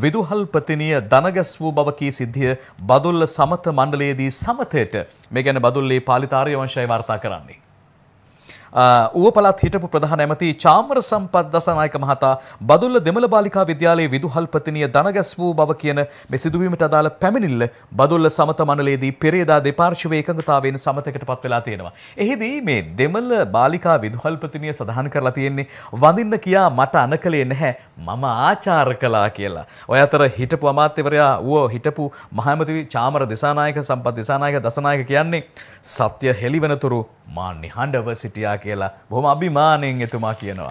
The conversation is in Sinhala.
විදුහල්පතිනිය දනගැස් වූ බව කී සිද්ධිය බදුල්ල සමත මණ්ඩලයේදී සමතයට මේ ගැන බදුල්ලේ පාලිතාර්ය වංශය වාර්තා කරන්නේ. ඌව පළාත් හිටපු ප්‍රධාන ඇමති චාමර සම්පත් දසනායක මහතා බදුල්ල දෙමළ බාලිකා විද්‍යාලයේ විදුහල්පතිනිය දන ගැස්වූ බව කියන මේ සිදුවීමට අදාළ පැමිණිල්ල බදුල්ල සමත මණ්ඩලයේදී පෙරේදා දෙපාර්ශ්වයේ එකඟතාවයෙන් සමතකට පත් වෙලා තියෙනවා. එහිදී මේ දෙමළ බාලිකා විදුහල්පතිනිය සඳහන් කරලා තියෙන්නේ වඳින්න කියා මට අනකලේ නැහැ මම ආචාර කළා කියලා. ඔය අතර හිටපු අමාත්‍යවරයා ඌව හිටපු මහමැති චාමර දිසානායක සම්පත් දිසානායක දසනායක කියන්නේ සත්‍ය හෙළිවෙනතුරු මා නිහඬව සිටියා කියලා බොහොම අභිමානයෙන් එතුමා කියනවා.